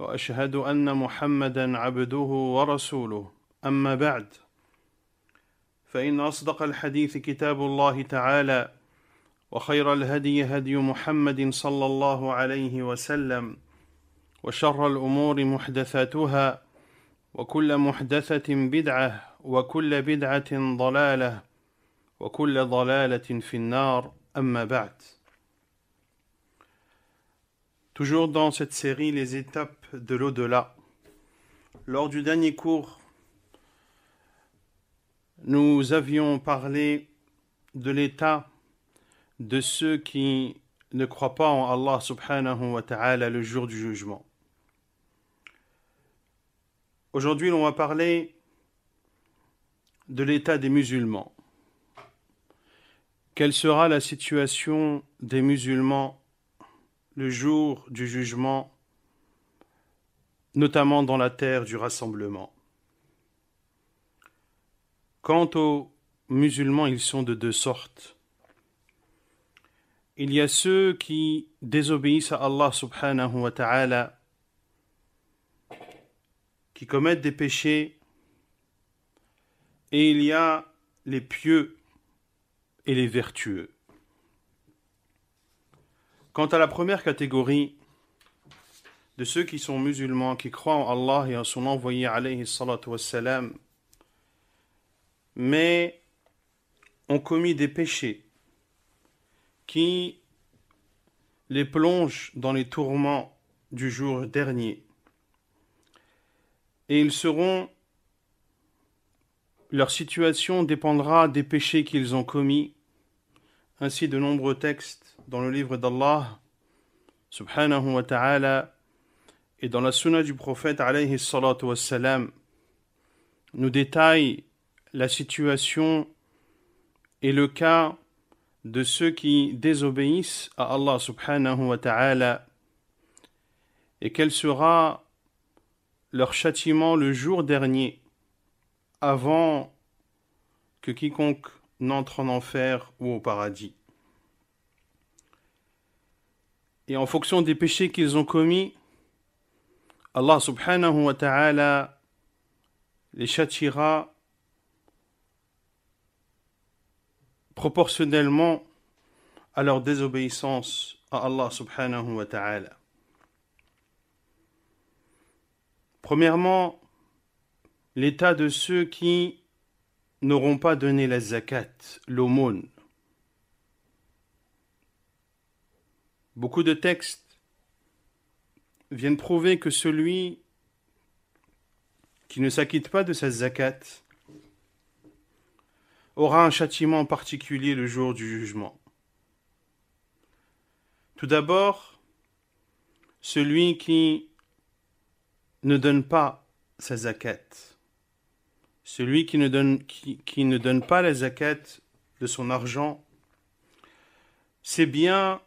واشهد ان محمدا عبده ورسوله اما بعد فان اصدق الحديث كتاب الله تعالى وخير الهدي هدي محمد صلى الله عليه وسلم وشر الامور محدثاتها وكل محدثه بدعه وكل بدعه ضلاله وكل ضلاله في النار اما بعد Toujours dans cette série Les étapes de l'au-delà. Lors du dernier cours, nous avions parlé de l'état de ceux qui ne croient pas en Allah subhanahu wa ta'ala le jour du jugement. Aujourd'hui, l'on va parler de l'état des musulmans. Quelle sera la situation des musulmans le jour du jugement notamment dans la terre du rassemblement. Quant aux musulmans, ils sont de deux sortes. Il y a ceux qui désobéissent à Allah subhanahu wa ta'ala, qui commettent des péchés, et il y a les pieux et les vertueux. Quant à la première catégorie, de ceux qui sont musulmans, qui croient en Allah et en son envoyé, alayhi salatu wassalam, mais ont commis des péchés qui les plongent dans les tourments du jour dernier. Et ils seront leur situation dépendra des péchés qu'ils ont commis. Ainsi de nombreux textes dans le livre d'Allah subhanahu wa ta'ala et dans la sunna du prophète alayhi wassalam, nous détaille la situation et le cas de ceux qui désobéissent à Allah subhanahu wa ta'ala et quel sera leur châtiment le jour dernier avant que quiconque n'entre en enfer ou au paradis. Et en fonction des péchés qu'ils ont commis, Allah subhanahu wa ta'ala les châtira proportionnellement à leur désobéissance à Allah subhanahu wa ta'ala. Premièrement, l'état de ceux qui n'auront pas donné la zakat, l'aumône. Beaucoup de textes viennent prouver que celui qui ne s'acquitte pas de sa zakat aura un châtiment particulier le jour du jugement. Tout d'abord, celui qui ne donne pas sa zakat, celui qui ne donne, qui, ne donne pas la zakat de son argent, ses biens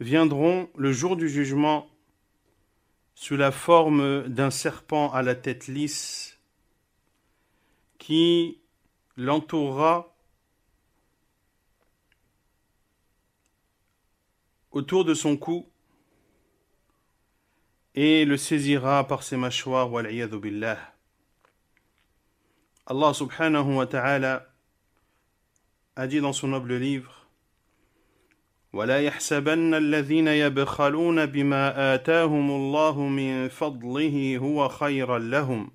viendront le jour du jugement sous la forme d'un serpent à la tête lisse qui l'entourera autour de son cou et le saisira par ses mâchoires. Allah subhanahu wa ta'ala a dit dans son noble livre ولا يحسبن الذين يبخلون بما آتاهم الله من فضله هو خيرا لهم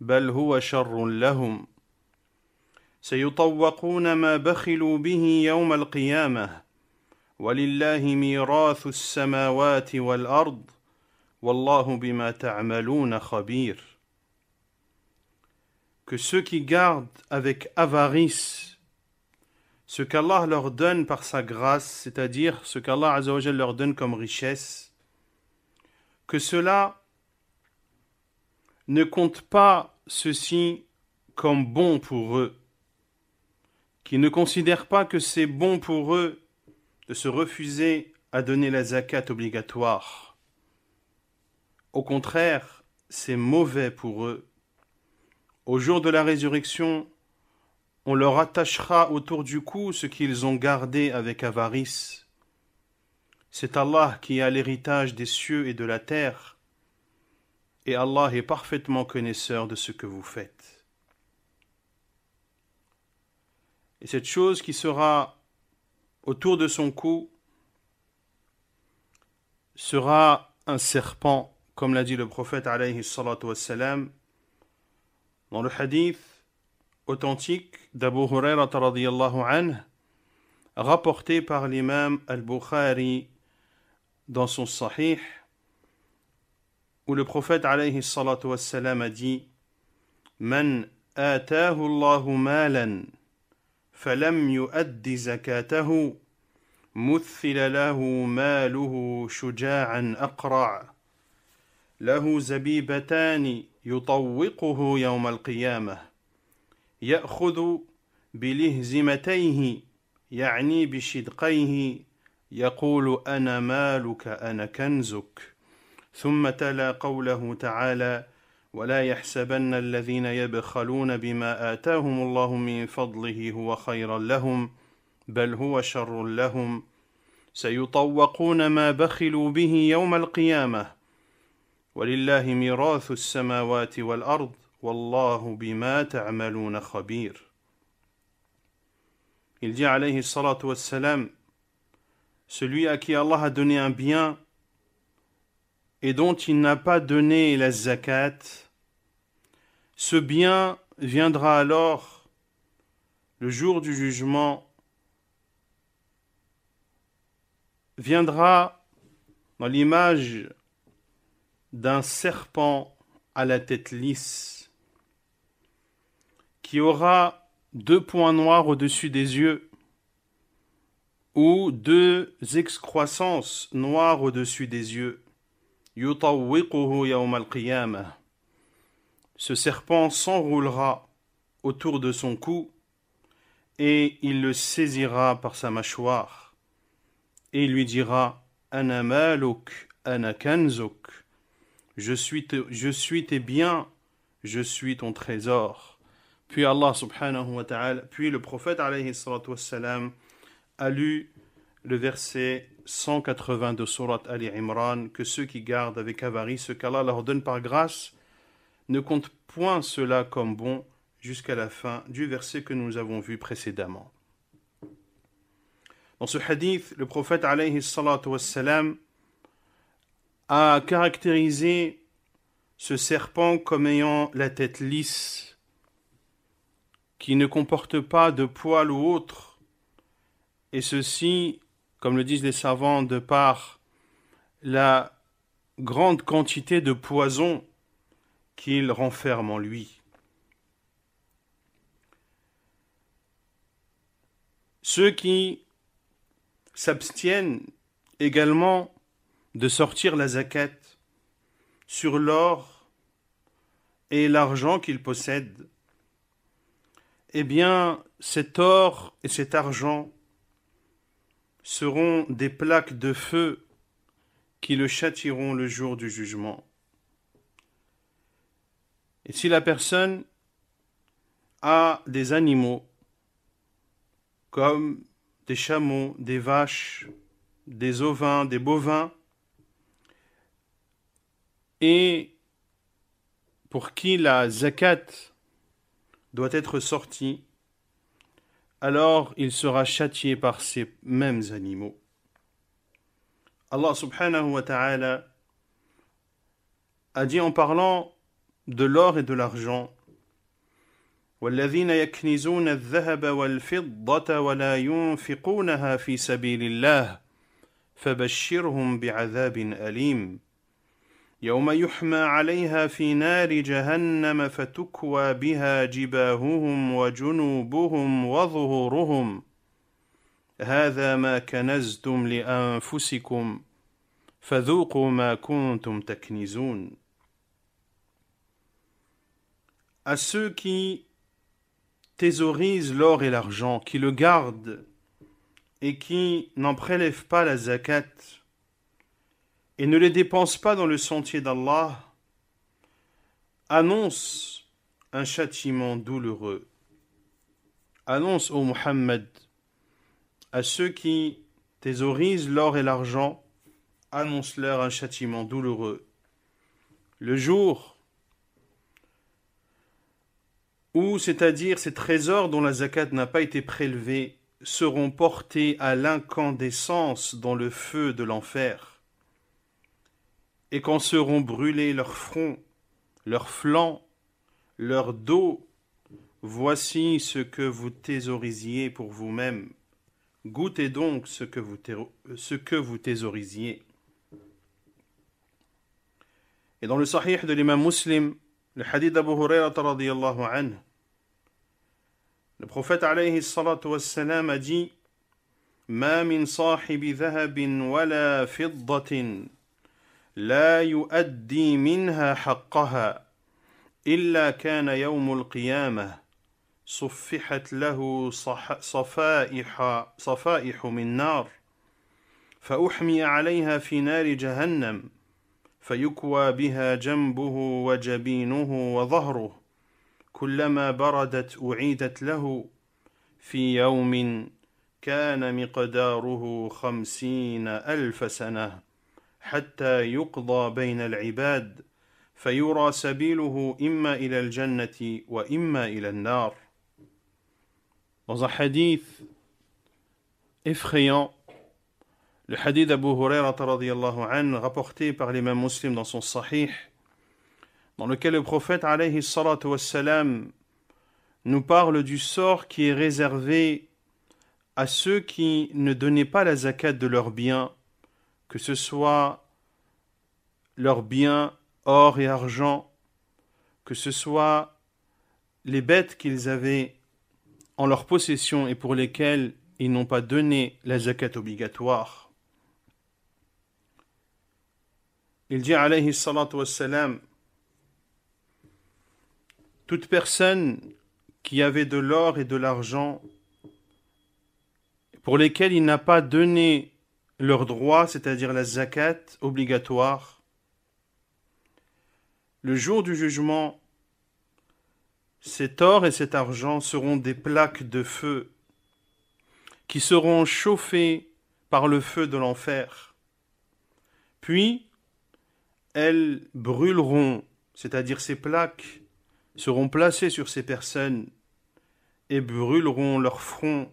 بل هو شر لهم سيطوقون ما بخلوا به يوم القيامة ولله ميراث السماوات والأرض والله بما تعملون خبير Que ceux qui gardent avec avarice ce qu'Allah leur donne par sa grâce, c'est-à-dire ce qu'Allah Azzawajal leur donne comme richesse, que cela ne compte pas ceci comme bon pour eux, qu'ils ne considèrent pas que c'est bon pour eux de se refuser à donner la zakat obligatoire. Au contraire, c'est mauvais pour eux. Au jour de la résurrection, on leur attachera autour du cou ce qu'ils ont gardé avec avarice. C'est Allah qui a l'héritage des cieux et de la terre, et Allah est parfaitement connaisseur de ce que vous faites. Et cette chose qui sera autour de son cou sera un serpent, comme l'a dit le prophète alayhi dans le hadith authentique d'Abu Huraira anhu, rapporté par l'imam al-Bukhari dans son Sahih, où le prophète alayhi salatu wassalam a dit Man آتاه الله مالا فلم يؤد زكاته مثل له ماله شجاعا أقرع له زبيبتان يطوقه يوم القيامه يأخذ بلهزمتيه يعني بشدقيه يقول أنا مالك أنا كنزك ثم تلا قوله تعالى ولا يحسبن الذين يبخلون بما آتاهم الله من فضله هو خيرا لهم بل هو شر لهم سيطوقون ما بخلوا به يوم القيامة ولله ميراث السماوات والأرض Wallahu bima ta'maluna Il dit alayhi salatu Celui à qui Allah a donné un bien et dont il n'a pas donné la zakat, ce bien viendra alors le jour du jugement viendra dans l'image d'un serpent à la tête lisse qui aura deux points noirs au-dessus des yeux ou deux excroissances noires au-dessus des yeux. Ce serpent s'enroulera autour de son cou et il le saisira par sa mâchoire et il lui dira Anamaluk, je suis, je suis tes biens, je suis ton trésor. Puis Allah subhanahu wa ta'ala, puis le prophète alayhi a lu le verset 182 de Surat Ali Imran, que ceux qui gardent avec avarice ce qu'Allah leur donne par grâce, ne comptent point cela comme bon jusqu'à la fin du verset que nous avons vu précédemment. Dans ce hadith, le prophète alayhi a caractérisé ce serpent comme ayant la tête lisse qui ne comporte pas de poils ou autres, et ceci, comme le disent les savants, de par la grande quantité de poison qu'il renferme en lui. Ceux qui s'abstiennent également de sortir la zaquette sur l'or et l'argent qu'ils possèdent eh bien, cet or et cet argent seront des plaques de feu qui le châtiront le jour du jugement. Et si la personne a des animaux, comme des chameaux, des vaches, des ovins, des bovins, et pour qui la zakat, doit être sorti, alors il sera châtié par ces mêmes animaux. Allah subhanahu wa ta'ala a dit en parlant de l'or et de l'argent والذين يكنزون الذهب والفضة ولا ينفقونها في سبيل الله فبشرهم بعذاب أليم يوم يحمى عليها في نار جهنم فتكوى بها جباههم وجنوبهم وظهورهم هذا ما كنزتم لانفسكم فذوقوا ما كنتم تكنزون À ceux qui thésaurisent l'or et l'argent, qui le gardent et qui n'en prélèvent pas la zakat, et ne les dépense pas dans le sentier d'Allah, annonce un châtiment douloureux. Annonce ô Muhammad, à ceux qui thésaurisent l'or et l'argent, annonce-leur un châtiment douloureux. Le jour où, c'est-à-dire ces trésors dont la zakat n'a pas été prélevée, seront portés à l'incandescence dans le feu de l'enfer et quand seront brûlés leurs fronts, leurs flancs, leurs dos, voici ce que vous thésaurisiez pour vous-même. Goûtez donc ce que vous, ce thésaurisiez. Et dans le sahih de l'imam muslim, le hadith d'Abu Huraira radiyallahu anhu, le prophète alayhi salatu wassalam a dit Ma min sahibi dhahabin wala fiddatin لا يؤدي منها حقها الا كان يوم القيامه صفحت له صفائح صفائح من نار فاحمي عليها في نار جهنم فيكوى بها جنبه وجبينه وظهره كلما بردت اعيدت له في يوم كان مقداره خمسين الف سنه حتى يقضى بين العباد فيرى سبيله إما إلى الجنة وإما إلى النار. Dans حديث hadith effrayant, le hadith d'Abu Huraira rapporté par l'imam muslim dans son sahih, dans lequel le prophète alayhi salatu wassalam, nous parle du sort qui est réservé à ceux qui ne donnaient pas la zakat de leurs biens que ce soit leurs biens, or et argent, que ce soit les bêtes qu'ils avaient en leur possession et pour lesquelles ils n'ont pas donné la zakat obligatoire. Il dit alayhi salatu wassalam Toute personne qui avait de l'or et de l'argent pour lesquels il n'a pas donné leur droit, c'est-à-dire la zakat obligatoire, le jour du jugement, cet or et cet argent seront des plaques de feu qui seront chauffées par le feu de l'enfer. Puis, elles brûleront, c'est-à-dire ces plaques seront placées sur ces personnes et brûleront leur front,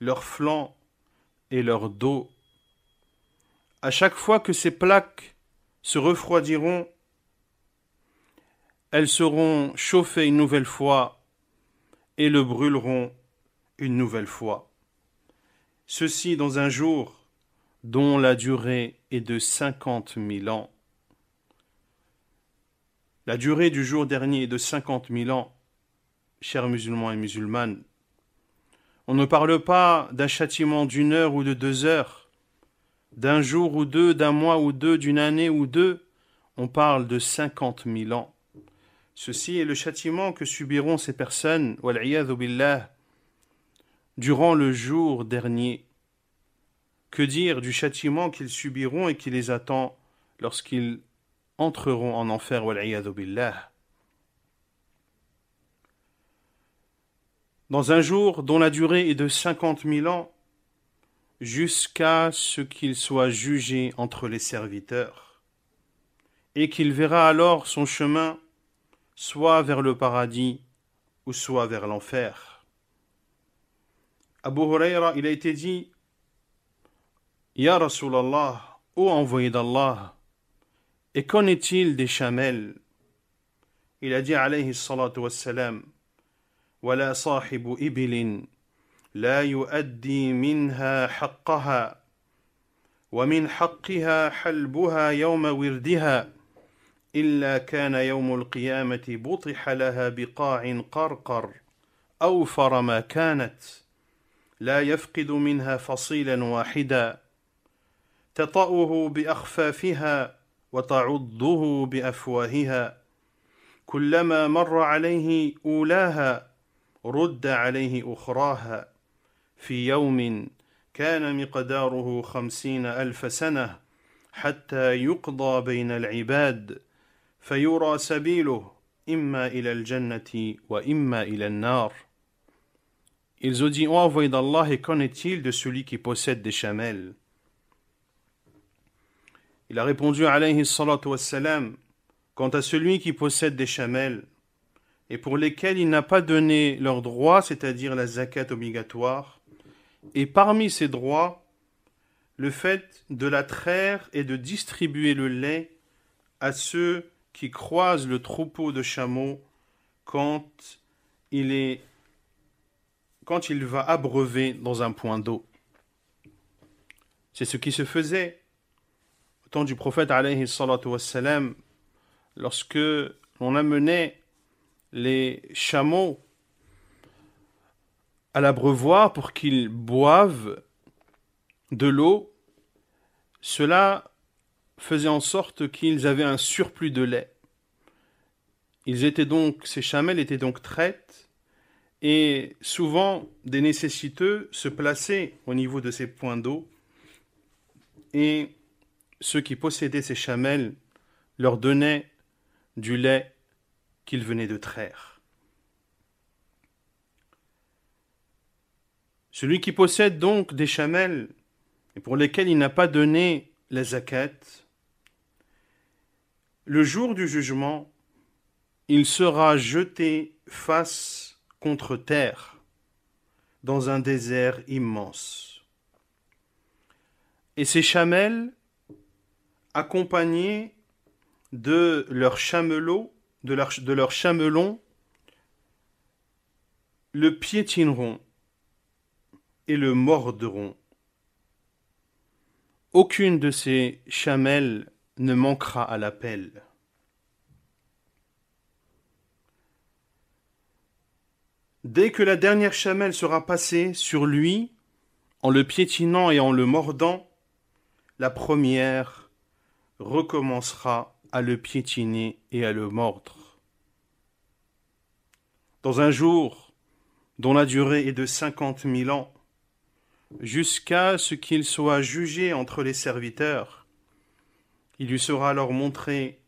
leur flanc et leur dos à chaque fois que ces plaques se refroidiront, elles seront chauffées une nouvelle fois et le brûleront une nouvelle fois. Ceci dans un jour dont la durée est de cinquante mille ans. La durée du jour dernier est de cinquante mille ans, chers musulmans et musulmanes. On ne parle pas d'un châtiment d'une heure ou de deux heures d'un jour ou deux, d'un mois ou deux, d'une année ou deux, on parle de cinquante mille ans. Ceci est le châtiment que subiront ces personnes, billah, durant le jour dernier. Que dire du châtiment qu'ils subiront et qui les attend lorsqu'ils entreront en enfer, billah. Dans un jour dont la durée est de cinquante mille ans, jusqu'à ce qu'il soit jugé entre les serviteurs, et qu'il verra alors son chemin soit vers le paradis ou soit vers l'enfer. Abu Huraira, il a été dit Ya Rasulallah, ô envoyé d'Allah, et qu'en est-il des chamelles Il a dit alayhi salatu wassalam Wala sahibu ibilin لا يؤدي منها حقها ومن حقها حلبها يوم وردها الا كان يوم القيامه بطح لها بقاع قرقر اوفر ما كانت لا يفقد منها فصيلا واحدا تطاه باخفافها وتعضه بافواهها كلما مر عليه اولاها رد عليه اخراها في يوم كان مقداره خمسين الف سنه حتى يقضى بين العباد فيرى سبيله اما الى الجنه واما الى النار. Ils ont dit, oh, envoyé d'Allah, et qu'en est-il de celui qui possède des chamelles Il a répondu, alayhi salatu wassalam, quant à celui qui possède des chamelles, et pour lesquels il n'a pas donné leur droit, c'est-à-dire la zakat obligatoire, et parmi ces droits, le fait de la traire et de distribuer le lait à ceux qui croisent le troupeau de chameaux quand il, est, quand il va abreuver dans un point d'eau. C'est ce qui se faisait au temps du prophète alayhi wassalam, lorsque l'on amenait les chameaux à l'abreuvoir pour qu'ils boivent de l'eau, cela faisait en sorte qu'ils avaient un surplus de lait. Ils étaient donc, ces chamelles étaient donc traites, et souvent des nécessiteux se plaçaient au niveau de ces points d'eau, et ceux qui possédaient ces chamelles leur donnaient du lait qu'ils venaient de traire. Celui qui possède donc des chamelles et pour lesquelles il n'a pas donné les zakat, le jour du jugement, il sera jeté face contre terre dans un désert immense. Et ces chamelles, accompagnées de leurs chamelots, de leurs chamelons, le piétineront et le morderont. Aucune de ces chamelles ne manquera à l'appel. Dès que la dernière chamelle sera passée sur lui, en le piétinant et en le mordant, la première recommencera à le piétiner et à le mordre. Dans un jour dont la durée est de cinquante mille ans, jusqu'à ce qu'il soit jugé entre les serviteurs. Il lui sera alors montré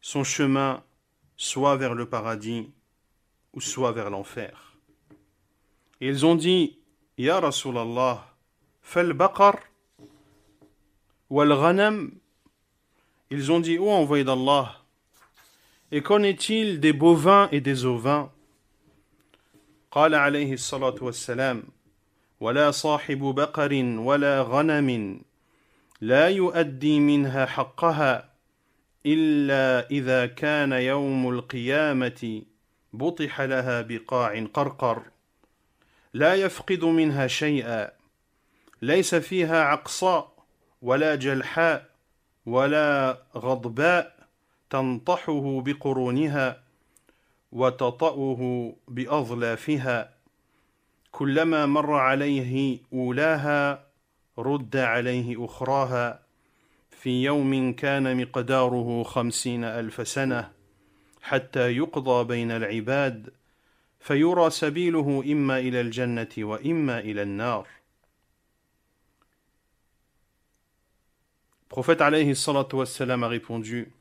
son chemin soit vers le paradis ou soit vers l'enfer. Ils ont dit Ya Rasulallah, fal baqar wal Ils ont dit oh, envoyé d'Allah, et qu'en est-il des bovins et des ovins قال عليه ولا صاحب بقر ولا غنم لا يؤدي منها حقها الا اذا كان يوم القيامه بطح لها بقاع قرقر لا يفقد منها شيئا ليس فيها عقصاء ولا جلحاء ولا غضباء تنطحه بقرونها وتطأه بأظلافها كلما مر عليه اولاها رد عليه اخراها في يوم كان مقداره خمسين الف سنه حتى يقضى بين العباد فيرى سبيله اما الى الجنه واما الى النار Prophète alayhi salatu wassalam a répondu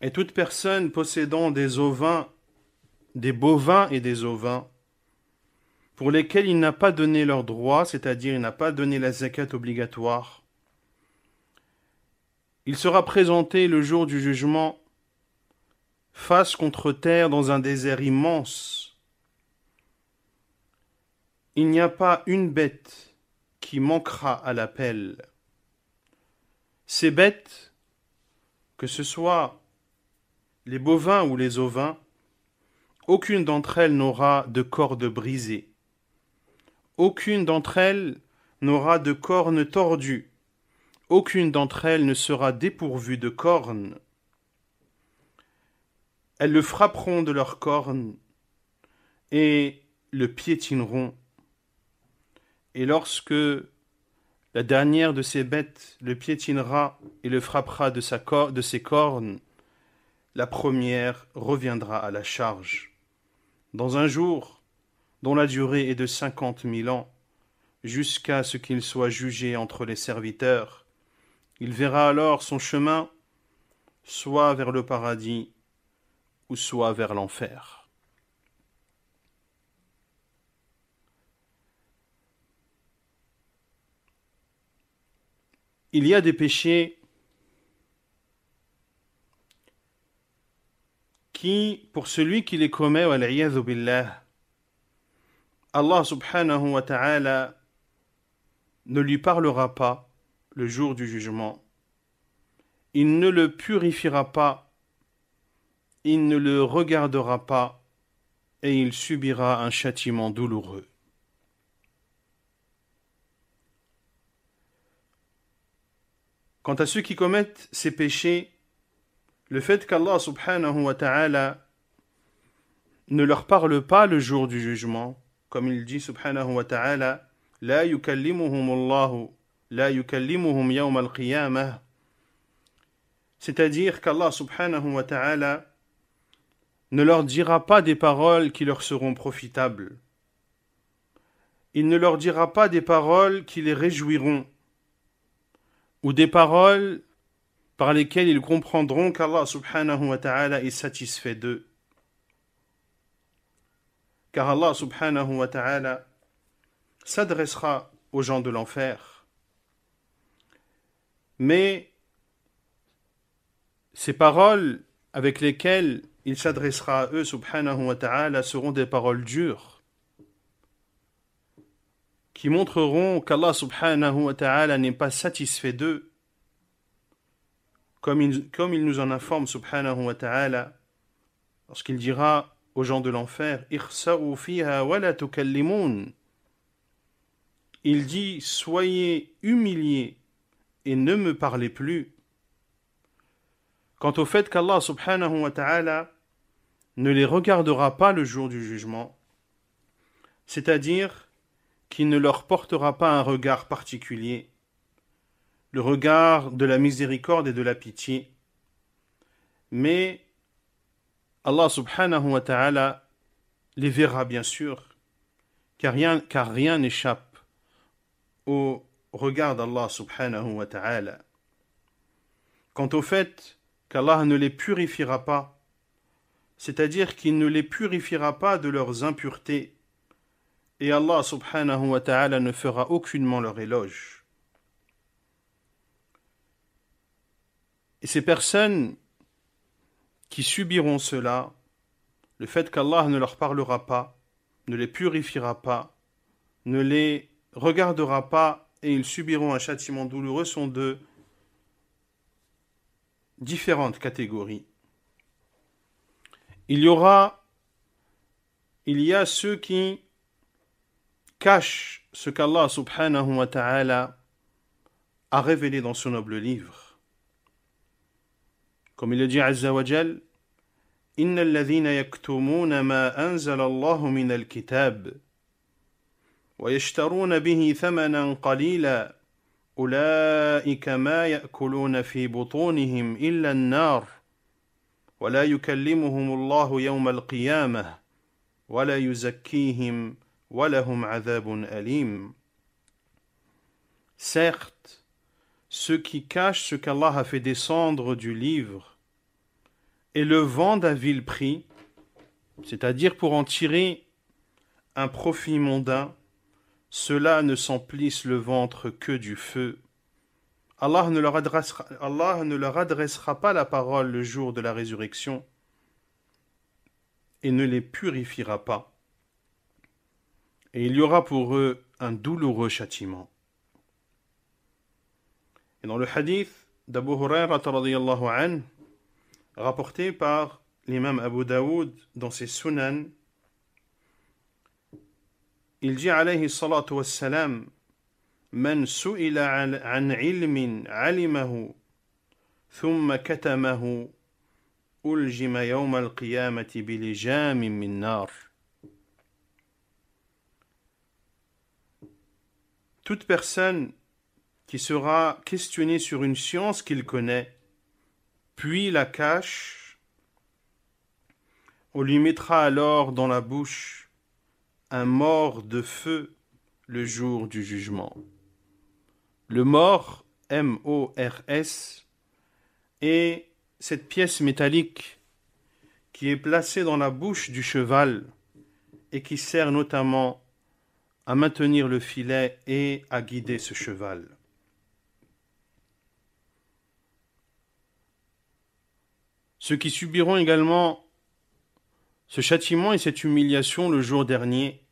Et toute personne possédant des ovins, des bovins et des ovins, pour lesquels il n'a pas donné leur droit, c'est-à-dire il n'a pas donné la zakat obligatoire. Il sera présenté le jour du jugement face contre terre dans un désert immense. Il n'y a pas une bête qui manquera à l'appel. Ces bêtes, que ce soit les bovins ou les ovins, aucune d'entre elles n'aura de corde brisée. Aucune d'entre elles n'aura de cornes tordues. Aucune d'entre elles ne sera dépourvue de cornes. Elles le frapperont de leurs cornes et le piétineront. Et lorsque la dernière de ces bêtes le piétinera et le frappera de, sa de ses cornes, la première reviendra à la charge. Dans un jour, dont la durée est de cinquante mille ans, jusqu'à ce qu'il soit jugé entre les serviteurs. Il verra alors son chemin soit vers le paradis ou soit vers l'enfer. Il y a des péchés qui, pour celui qui les commet, billah, Allah subhanahu wa ta'ala ne lui parlera pas le jour du jugement. Il ne le purifiera pas, il ne le regardera pas, et il subira un châtiment douloureux. Quant à ceux qui commettent ces péchés, le fait qu'Allah subhanahu wa ta'ala ne leur parle pas le jour du jugement comme il dit subhanahu wa ta'ala, C'est-à-dire qu'Allah subhanahu wa ta'ala ne leur dira pas des paroles qui leur seront profitables. Il ne leur dira pas des paroles qui les réjouiront, ou des paroles par lesquelles ils comprendront qu'Allah subhanahu wa ta'ala est satisfait d'eux car Allah subhanahu wa ta'ala s'adressera aux gens de l'enfer. Mais ces paroles avec lesquelles il s'adressera à eux subhanahu wa ta'ala seront des paroles dures qui montreront qu'Allah subhanahu wa ta'ala n'est pas satisfait d'eux comme comme il nous en informe subhanahu wa ta'ala lorsqu'il dira aux gens de l'enfer, il dit Soyez humiliés et ne me parlez plus. Quant au fait qu'Allah subhanahu wa ta'ala ne les regardera pas le jour du jugement, c'est-à-dire qu'il ne leur portera pas un regard particulier, le regard de la miséricorde et de la pitié, mais Allah subhanahu wa ta'ala les verra bien sûr, car rien car rien n'échappe au regard d'Allah subhanahu wa ta'ala. Quant au fait qu'Allah ne les purifiera pas, c'est-à-dire qu'il ne les purifiera pas de leurs impuretés, et Allah subhanahu wa ta'ala ne fera aucunement leur éloge. Et ces personnes qui subiront cela, le fait qu'Allah ne leur parlera pas, ne les purifiera pas, ne les regardera pas, et ils subiront un châtiment douloureux sont deux différentes catégories. Il y aura, il y a ceux qui cachent ce qu'Allah subhanahu wa ta'ala a révélé dans son noble livre Comme il le dit Azza إن الذين يكتمون ما أنزل الله من الكتاب ويشترون به ثمنا قليلا أولئك ما يأكلون في بطونهم إلا النار ولا يكلمهم الله يوم القيامة ولا يزكيهم ولهم عذاب أليم Certes, ceux qui cachent ce qu'Allah a fait descendre du livre et le vent d'un vil prix, c'est-à-dire pour en tirer un profit mondain, cela ne s'emplisse le ventre que du feu. Allah ne, leur adressera, Allah ne leur adressera pas la parole le jour de la résurrection et ne les purifiera pas. Et il y aura pour eux un douloureux châtiment. Et dans le hadith d'Abu Hurairah rapporté par l'imam Abu Daoud dans ses Sunan, il dit alayhi salatu wassalam من سئل ilmin alimahu thumma katamahu uljima yawm Al Qiyamati بلجام min nar. Toute personne qui sera questionnée sur une science qu'il connaît puis la cache. On lui mettra alors dans la bouche un mort de feu le jour du jugement. Le mort, M-O-R-S, est cette pièce métallique qui est placée dans la bouche du cheval et qui sert notamment à maintenir le filet et à guider ce cheval. ceux qui subiront également ce châtiment et cette humiliation le jour dernier,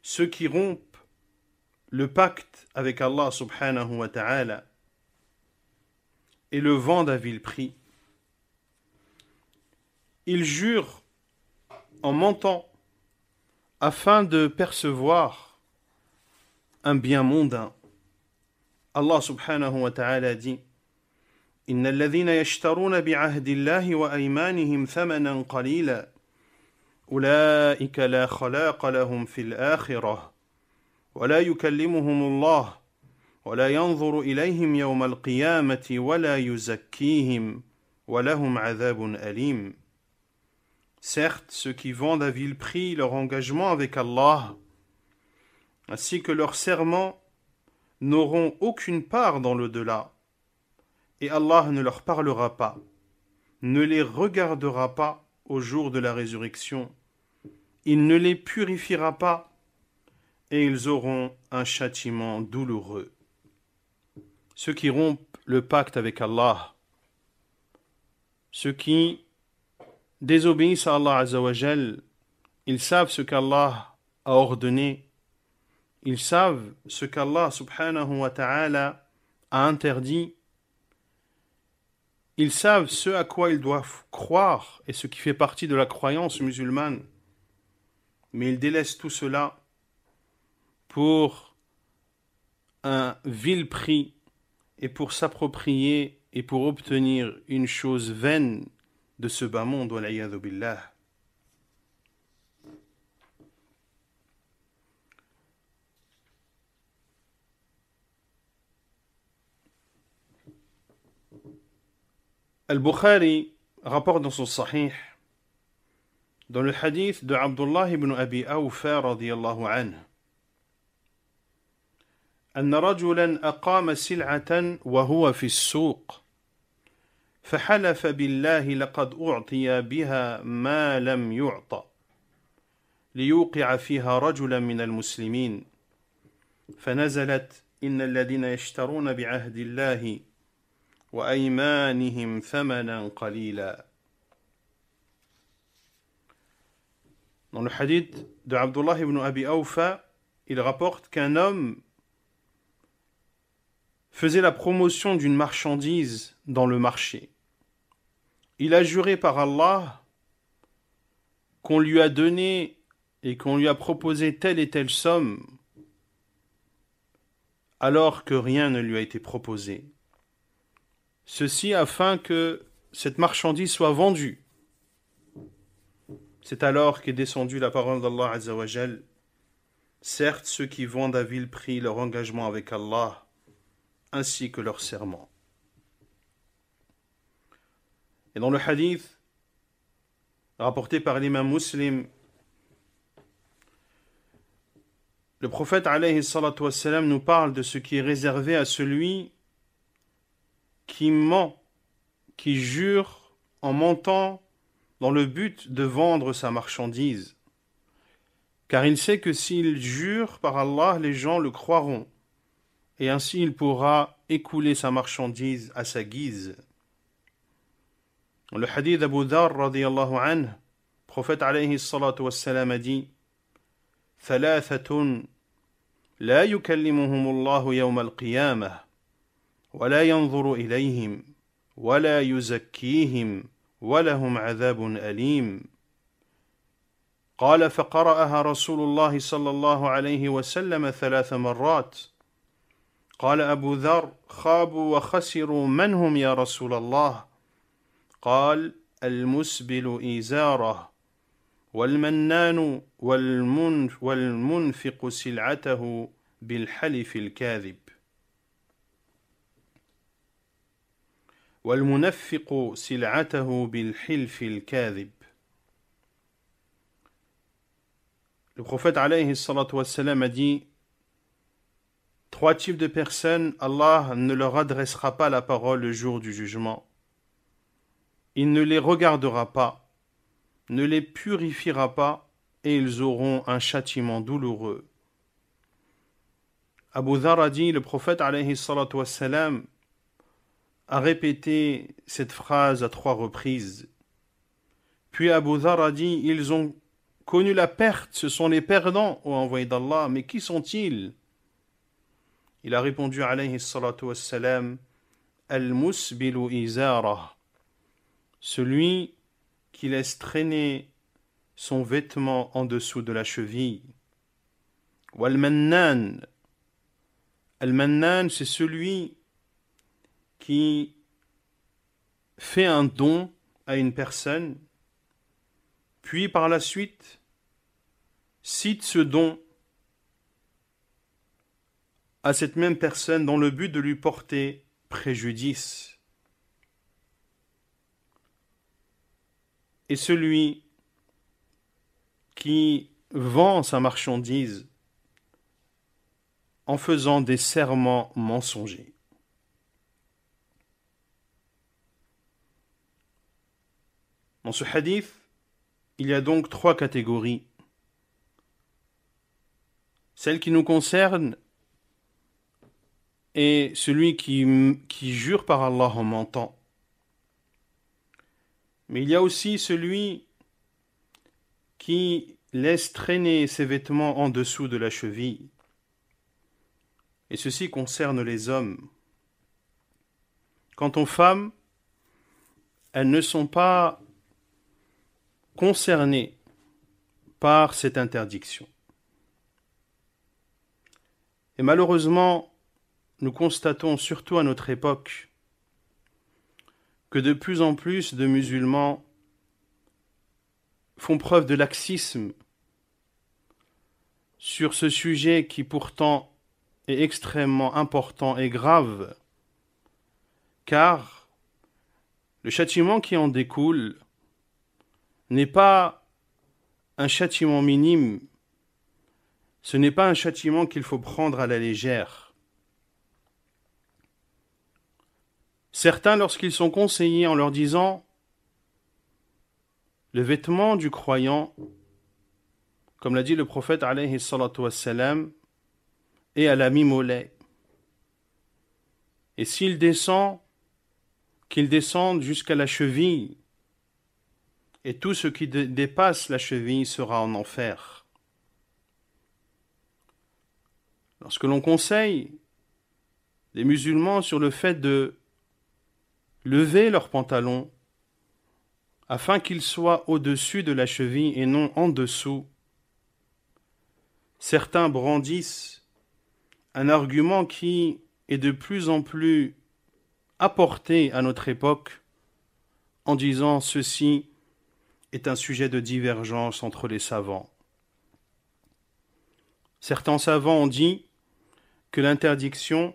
ceux qui rompent le pacte avec Allah subhanahu wa ta'ala et le vent à prix. Ils jurent en mentant afin de percevoir un bien mondain. Allah subhanahu wa ta'ala dit إن الذين يشترون بعهد الله وأيمانهم ثمنا قليلا أولئك لا خلاق لهم في الآخرة ولا يكلمهم الله ولا ينظر إليهم يوم القيامة ولا يزكيهم ولهم عذاب أليم Certes, ceux qui vendent à vil prix leur engagement avec Allah, ainsi que leur serment, n'auront aucune part dans le delà et Allah ne leur parlera pas, ne les regardera pas au jour de la résurrection, il ne les purifiera pas, et ils auront un châtiment douloureux. Ceux qui rompent le pacte avec Allah, ceux qui désobéissent à Allah Azzawajal, ils savent ce qu'Allah a ordonné, ils savent ce qu'Allah subhanahu wa ta'ala a interdit, ils savent ce à quoi ils doivent croire et ce qui fait partie de la croyance musulmane. Mais ils délaissent tout cela pour un vil prix et pour s'approprier et pour obtenir une chose vaine de ce bas monde, billah. البخاري bukhari rapporte dans son Sahih, dans le hadith de Abdullah ibn Abi Awfa radiyallahu anhu, أن رجلا أقام سلعة وهو في السوق فحلف بالله لقد أعطي بها ما لم يعطى ليوقع فيها رجلا من المسلمين فنزلت إن الذين يشترون بعهد الله Dans le hadith de Abdullah ibn Abi il rapporte qu'un homme faisait la promotion d'une marchandise dans le marché. Il a juré par Allah qu'on lui a donné et qu'on lui a proposé telle et telle somme alors que rien ne lui a été proposé. Ceci afin que cette marchandise soit vendue. C'est alors qu'est descendue la parole d'Allah Azzawajal. Certes, ceux qui vendent à vil prix leur engagement avec Allah, ainsi que leur serment. Et dans le hadith, rapporté par l'imam muslim, le prophète nous parle de ce qui est réservé à celui qui ment, qui jure en mentant dans le but de vendre sa marchandise. Car il sait que s'il jure par Allah, les gens le croiront, et ainsi il pourra écouler sa marchandise à sa guise. Le hadith d'Abu Dhar, radiallahu anhu, prophète alayhi salatu wassalam, a dit ثلاثة لا يكلمهم الله يوم القيامه ولا ينظر اليهم ولا يزكيهم ولهم عذاب اليم قال فقراها رسول الله صلى الله عليه وسلم ثلاث مرات قال ابو ذر خابوا وخسروا من هم يا رسول الله قال المسبل ازاره والمنان والمنفق سلعته بالحلف الكاذب والمنفق Le prophète a dit Trois types de personnes, Allah ne leur adressera pas la parole le jour du jugement. Il ne les regardera pas, ne les purifiera pas, et ils auront un châtiment douloureux. Abu Dhar a dit Le prophète a dit a répété cette phrase à trois reprises. Puis Abu Dhar a dit Ils ont connu la perte, ce sont les perdants, au envoyé d'Allah, mais qui sont-ils Il a répondu alayhi salatu wassalam Al-Musbilu Izara, celui qui laisse traîner son vêtement en dessous de la cheville. Wal-Mannan, Al-Mannan, c'est celui qui fait un don à une personne, puis par la suite cite ce don à cette même personne dans le but de lui porter préjudice. Et celui qui vend sa marchandise en faisant des serments mensongers. Dans ce hadith, il y a donc trois catégories. Celle qui nous concerne est celui qui, qui jure par Allah en mentant. Mais il y a aussi celui qui laisse traîner ses vêtements en dessous de la cheville. Et ceci concerne les hommes. Quant aux femmes, elles ne sont pas concernés par cette interdiction. Et malheureusement, nous constatons surtout à notre époque que de plus en plus de musulmans font preuve de laxisme sur ce sujet qui pourtant est extrêmement important et grave, car le châtiment qui en découle n'est pas un châtiment minime, ce n'est pas un châtiment qu'il faut prendre à la légère. Certains, lorsqu'ils sont conseillés en leur disant le vêtement du croyant, comme l'a dit le prophète alayhi salatu wassalam, est à la mi-mollet. Et s'il descend, qu'il descende jusqu'à la cheville, et tout ce qui dépasse la cheville sera en enfer. Lorsque l'on conseille les musulmans sur le fait de lever leurs pantalons afin qu'ils soient au-dessus de la cheville et non en dessous, certains brandissent un argument qui est de plus en plus apporté à notre époque en disant ceci est un sujet de divergence entre les savants. Certains savants ont dit que l'interdiction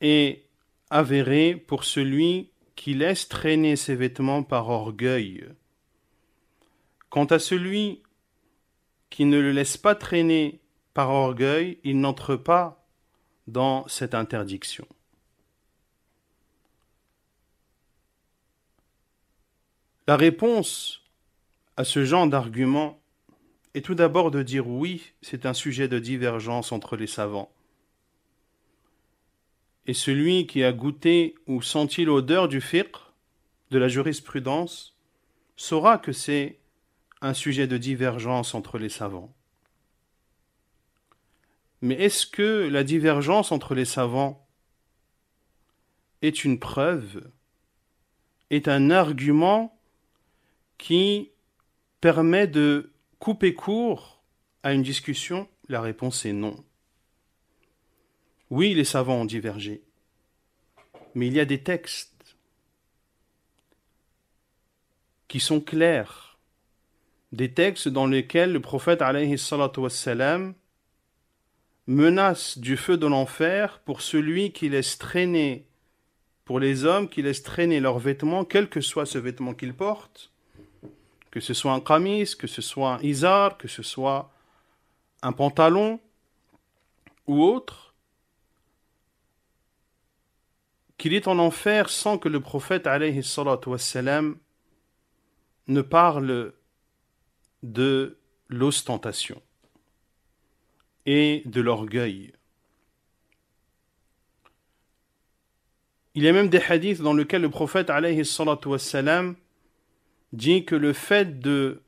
est avérée pour celui qui laisse traîner ses vêtements par orgueil. Quant à celui qui ne le laisse pas traîner par orgueil, il n'entre pas dans cette interdiction. La réponse à ce genre d'argument est tout d'abord de dire oui, c'est un sujet de divergence entre les savants. Et celui qui a goûté ou senti l'odeur du fiqh, de la jurisprudence, saura que c'est un sujet de divergence entre les savants. Mais est-ce que la divergence entre les savants est une preuve, est un argument qui permet de couper court à une discussion La réponse est non. Oui, les savants ont divergé, mais il y a des textes qui sont clairs, des textes dans lesquels le prophète alayhi wassalam, menace du feu de l'enfer pour celui qui laisse traîner, pour les hommes qui laissent traîner leurs vêtements, quel que soit ce vêtement qu'ils portent, que ce soit un camis, que ce soit un izar, que ce soit un pantalon ou autre, qu'il est en enfer sans que le prophète alayhi ne parle de l'ostentation et de l'orgueil. Il y a même des hadiths dans lesquels le prophète alayhi wassalam, dit que le fait de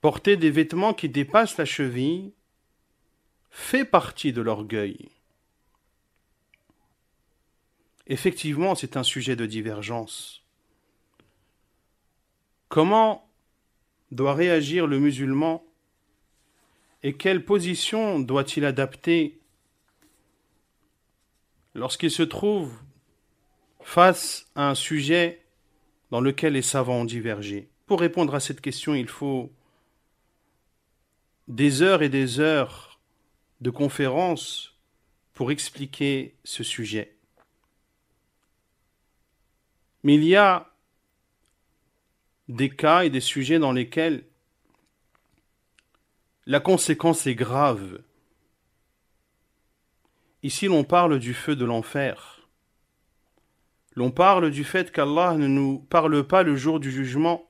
porter des vêtements qui dépassent la cheville fait partie de l'orgueil. Effectivement, c'est un sujet de divergence. Comment doit réagir le musulman et quelle position doit-il adapter lorsqu'il se trouve face à un sujet dans lequel les savants ont divergé. Pour répondre à cette question, il faut des heures et des heures de conférences pour expliquer ce sujet. Mais il y a des cas et des sujets dans lesquels la conséquence est grave. Ici l'on parle du feu de l'enfer. L'on parle du fait qu'Allah ne nous parle pas le jour du jugement,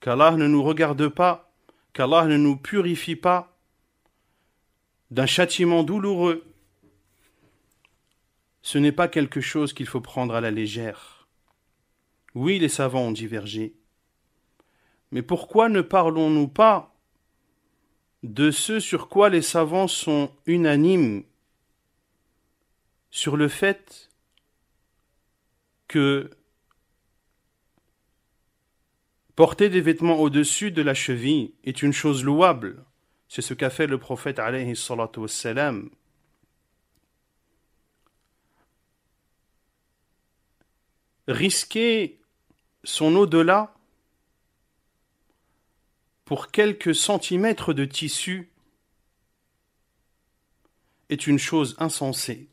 qu'Allah ne nous regarde pas, qu'Allah ne nous purifie pas d'un châtiment douloureux. Ce n'est pas quelque chose qu'il faut prendre à la légère. Oui, les savants ont divergé. Mais pourquoi ne parlons-nous pas de ce sur quoi les savants sont unanimes Sur le fait que porter des vêtements au-dessus de la cheville est une chose louable. C'est ce qu'a fait le prophète alayhi salatu wassalam. Risquer son au-delà pour quelques centimètres de tissu est une chose insensée.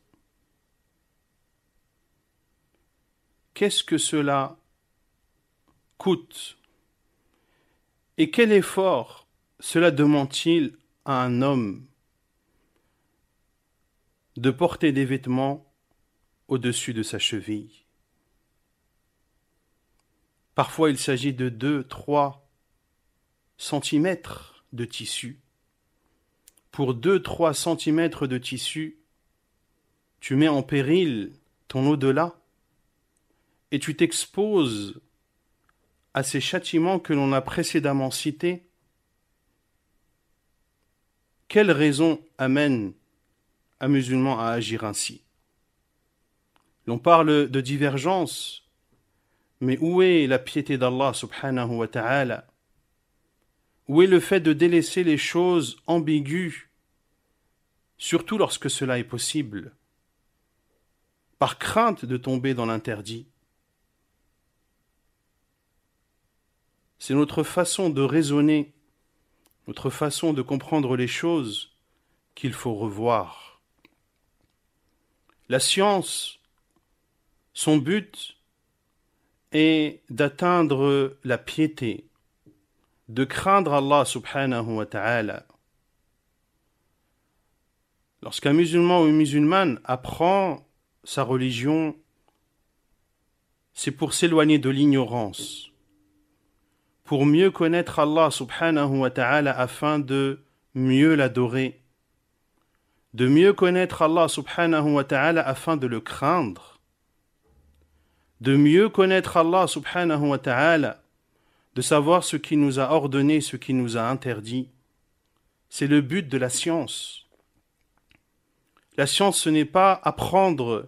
qu'est-ce que cela coûte et quel effort cela demande-t-il à un homme de porter des vêtements au-dessus de sa cheville Parfois il s'agit de 2, 3 centimètres de tissu. Pour 2, 3 centimètres de tissu, tu mets en péril ton au-delà et tu t'exposes à ces châtiments que l'on a précédemment cités, quelle raison amène un musulman à agir ainsi L'on parle de divergence, mais où est la piété d'Allah subhanahu wa ta'ala Où est le fait de délaisser les choses ambiguës, surtout lorsque cela est possible, par crainte de tomber dans l'interdit c'est notre façon de raisonner, notre façon de comprendre les choses qu'il faut revoir. La science, son but est d'atteindre la piété, de craindre Allah subhanahu wa ta'ala. Lorsqu'un musulman ou une musulmane apprend sa religion, c'est pour s'éloigner de l'ignorance pour mieux connaître Allah subhanahu wa ta'ala afin de mieux l'adorer, de mieux connaître Allah subhanahu wa ta'ala afin de le craindre, de mieux connaître Allah subhanahu wa ta'ala, de savoir ce qui nous a ordonné, ce qui nous a interdit. C'est le but de la science. La science, ce n'est pas apprendre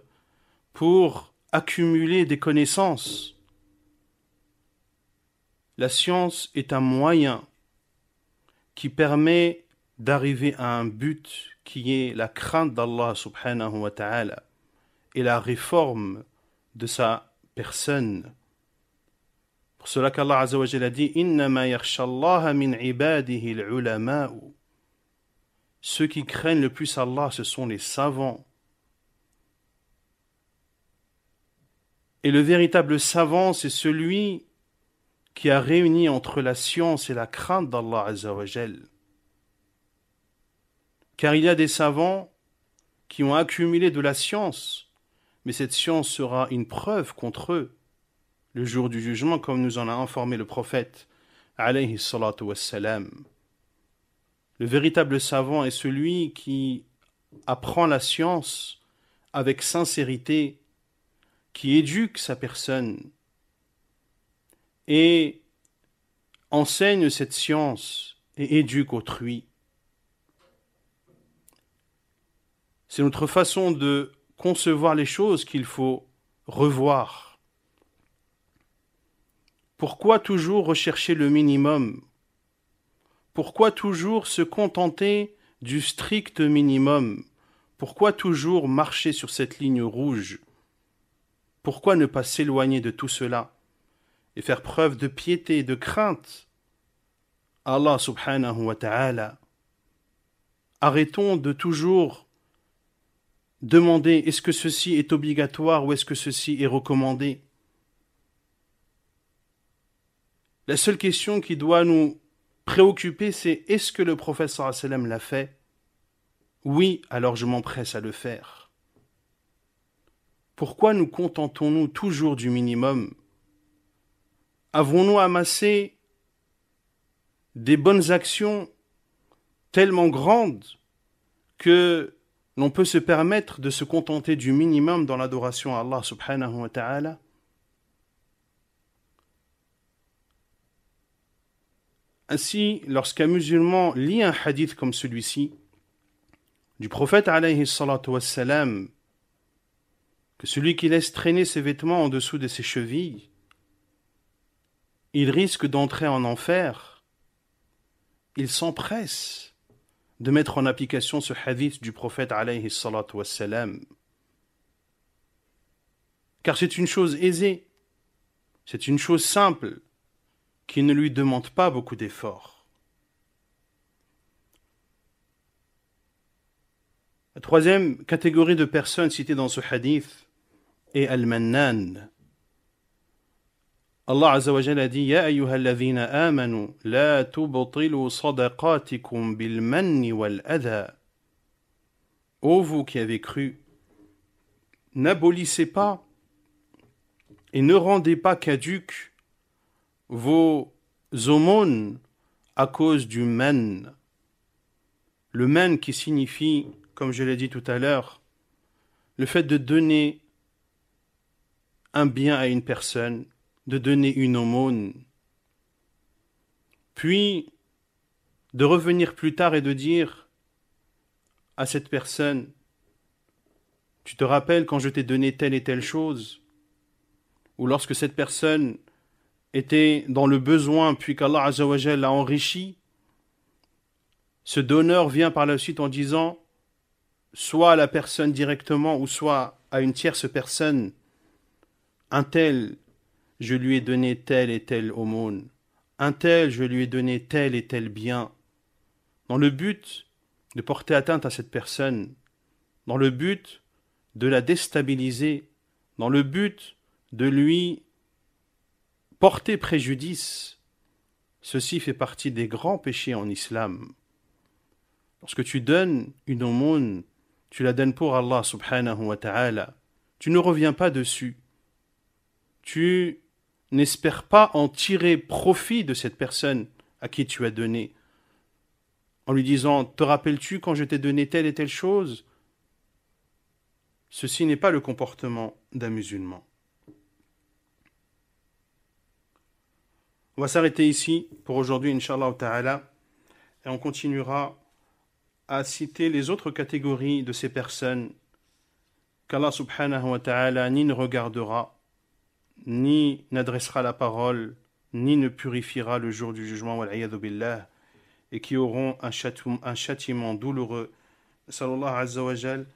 pour accumuler des connaissances la science est un moyen qui permet d'arriver à un but qui est la crainte d'Allah subhanahu wa ta'ala et la réforme de sa personne. Pour cela qu'Allah a dit Ceux qui craignent le plus Allah, ce sont les savants. Et le véritable savant, c'est celui qui a réuni entre la science et la crainte d'Allah Azzawajal. Car il y a des savants qui ont accumulé de la science, mais cette science sera une preuve contre eux le jour du jugement, comme nous en a informé le prophète. le véritable savant est celui qui apprend la science avec sincérité, qui éduque sa personne et enseigne cette science et éduque autrui. C'est notre façon de concevoir les choses qu'il faut revoir. Pourquoi toujours rechercher le minimum Pourquoi toujours se contenter du strict minimum Pourquoi toujours marcher sur cette ligne rouge Pourquoi ne pas s'éloigner de tout cela et faire preuve de piété et de crainte Allah subhanahu wa ta'ala. Arrêtons de toujours demander est-ce que ceci est obligatoire ou est-ce que ceci est recommandé. La seule question qui doit nous préoccuper, c'est est-ce que le prophète sallam l'a fait Oui, alors je m'empresse à le faire. Pourquoi nous contentons-nous toujours du minimum Avons-nous amassé des bonnes actions tellement grandes que l'on peut se permettre de se contenter du minimum dans l'adoration à Allah subhanahu wa ta'ala Ainsi, lorsqu'un musulman lit un hadith comme celui-ci, du prophète alayhi que celui qui laisse traîner ses vêtements en dessous de ses chevilles ils risquent d'entrer en enfer, ils s'empressent de mettre en application ce hadith du prophète alayhi salatu wassalam. Car c'est une chose aisée, c'est une chose simple, qui ne lui demande pas beaucoup d'efforts. La troisième catégorie de personnes citées dans ce hadith est Al-Mannan, Allah Azza wa Jalla dit Ya ayyuhalladhina amanu la tubtilu sadaqatikum bil manni wal adha. Ô vous qui avez cru, n'abolissez pas et ne rendez pas caduques vos aumônes à cause du man. Le man qui signifie, comme je l'ai dit tout à l'heure, le fait de donner un bien à une personne de donner une aumône, puis de revenir plus tard et de dire à cette personne, tu te rappelles quand je t'ai donné telle et telle chose, ou lorsque cette personne était dans le besoin, puis qu'Allah Azawajal l'a enrichi, ce donneur vient par la suite en disant soit à la personne directement ou soit à une tierce personne, un tel je lui ai donné tel et tel aumône. Un tel, je lui ai donné tel et tel bien. Dans le but de porter atteinte à cette personne, dans le but de la déstabiliser, dans le but de lui porter préjudice. Ceci fait partie des grands péchés en islam. Lorsque tu donnes une aumône, tu la donnes pour Allah subhanahu wa ta'ala. Tu ne reviens pas dessus. Tu n'espère pas en tirer profit de cette personne à qui tu as donné, en lui disant Te rappelles-tu quand je t'ai donné telle et telle chose Ceci n'est pas le comportement d'un musulman. On va s'arrêter ici pour aujourd'hui, Inch'Allah Ta'ala, et on continuera à citer les autres catégories de ces personnes qu'Allah Subhanahu wa Ta'ala ni ne regardera ni n'adressera la parole, ni ne purifiera le jour du jugement, et qui auront un châtiment, un châtiment douloureux. Sallallahu Azza wa Jal,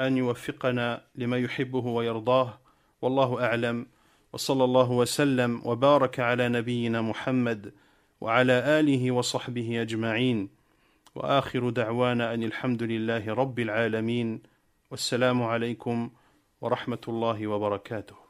أن يوفقنا لما يحبه ويرضاه والله أعلم وصلى الله وسلم وبارك على نبينا محمد وعلى آله وصحبه أجمعين وآخر دعوانا أن الحمد لله رب العالمين والسلام عليكم ورحمة الله وبركاته